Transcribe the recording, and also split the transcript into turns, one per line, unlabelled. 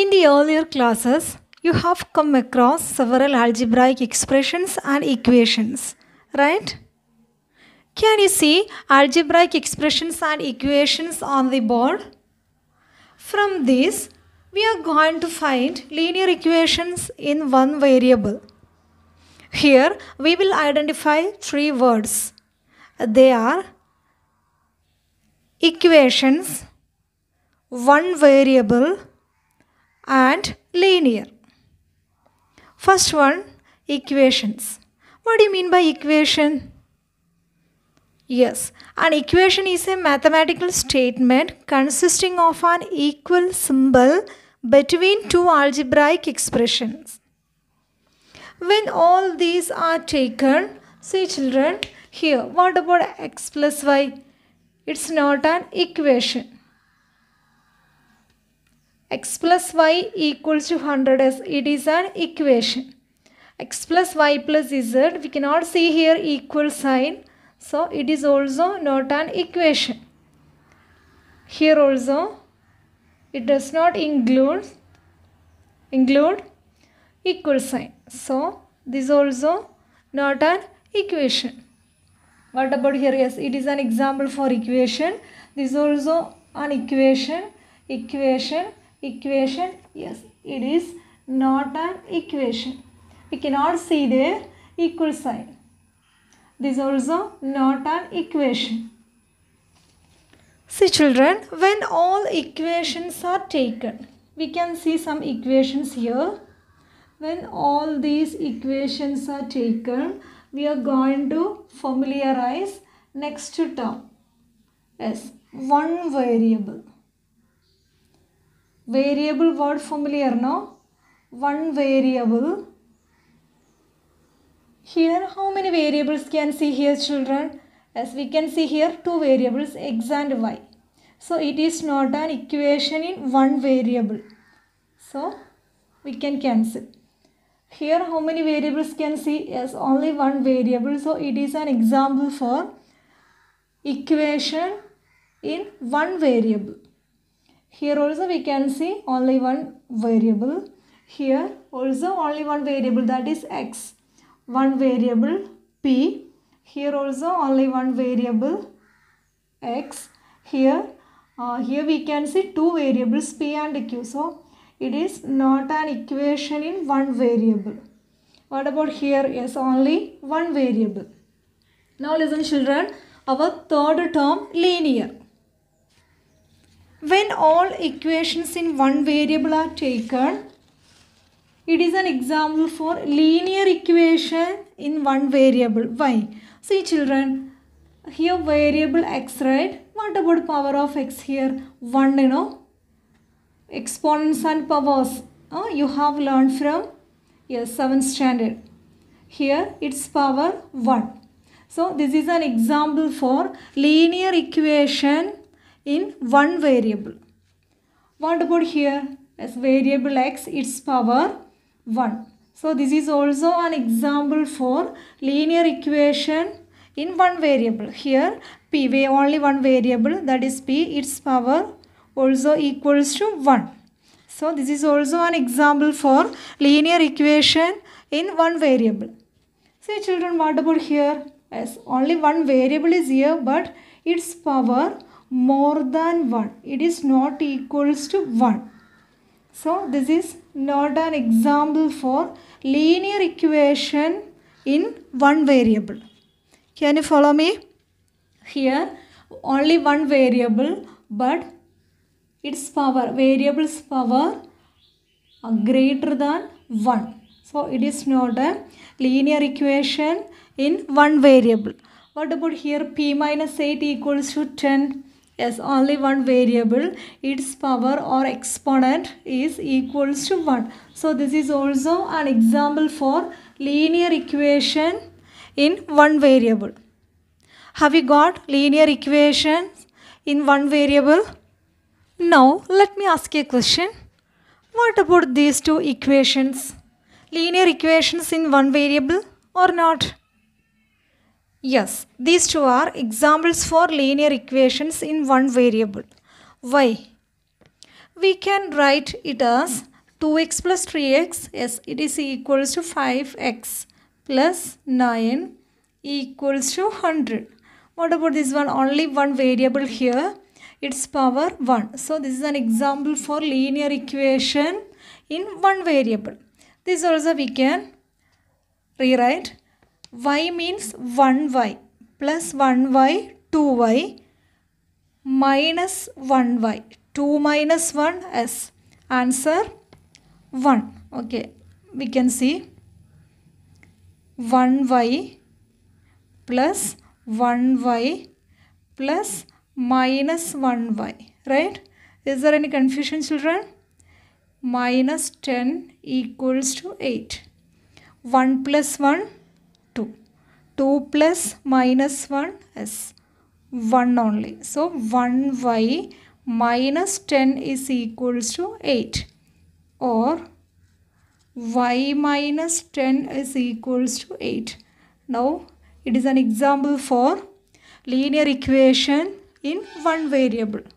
In the earlier classes, you have come across several algebraic expressions and equations, right? Can you see algebraic expressions and equations on the board? From these, we are going to find linear equations in one variable. Here, we will identify three words. They are equations, one variable, and linear. First one equations. What do you mean by equation? Yes, an equation is a mathematical statement consisting of an equal symbol between two algebraic expressions. When all these are taken, see children, here what about x plus y? It's not an equation x plus y equals to 100 as it is an equation. x plus y plus z we cannot see here equal sign so it is also not an equation. Here also it does not include include equal sign. So this also not an equation. What about here? Yes, it is an example for equation. This also an equation. Equation equation yes it is not an equation we cannot see the equal sign this also not an equation see children when all equations are taken we can see some equations here when all these equations are taken we are going to familiarize next term yes one variable variable word familiar no one variable here how many variables can see here children as we can see here two variables x and y so it is not an equation in one variable so we can cancel here how many variables can see yes only one variable so it is an example for equation in one variable here also we can see only one variable. Here also only one variable that is x. One variable p. Here also only one variable x. Here, uh, here we can see two variables p and q. So it is not an equation in one variable. What about here? Yes, only one variable. Now listen children, our third term linear. When all equations in one variable are taken, it is an example for linear equation in one variable. Why? See children, here variable x right? What about power of x here? 1 you know. Exponents and powers. Uh, you have learned from yes 7th standard. Here it's power 1. So this is an example for linear equation in one variable. What about here? As variable x, its power 1. So this is also an example for linear equation in one variable. Here p, we only one variable that is p, its power also equals to 1. So this is also an example for linear equation in one variable. See children what about here? Yes, only one variable is here but its power more than 1. It is not equals to 1. So this is not an example for linear equation in one variable. Can you follow me? Here only one variable but its power, variable's power greater than 1. So it is not a linear equation in one variable. What about here p minus 8 equals to 10? yes only one variable its power or exponent is equals to 1 so this is also an example for linear equation in one variable have you got linear equations in one variable now let me ask you a question what about these two equations linear equations in one variable or not Yes, these two are examples for linear equations in one variable. Why? We can write it as 2x plus 3x, yes, it is equals to 5x plus 9 equals to 100. What about this one? Only one variable here. Its power 1. So, this is an example for linear equation in one variable. This also we can rewrite y means 1y plus 1y 2y minus 1y 2 minus 1 s answer 1 okay we can see 1y plus 1y plus minus 1y right is there any confusion children minus 10 equals to 8 1 plus 1 2. 2 plus minus 1 is 1 only. So 1y minus 10 is equals to 8 or y minus 10 is equals to 8. Now it is an example for linear equation in one variable.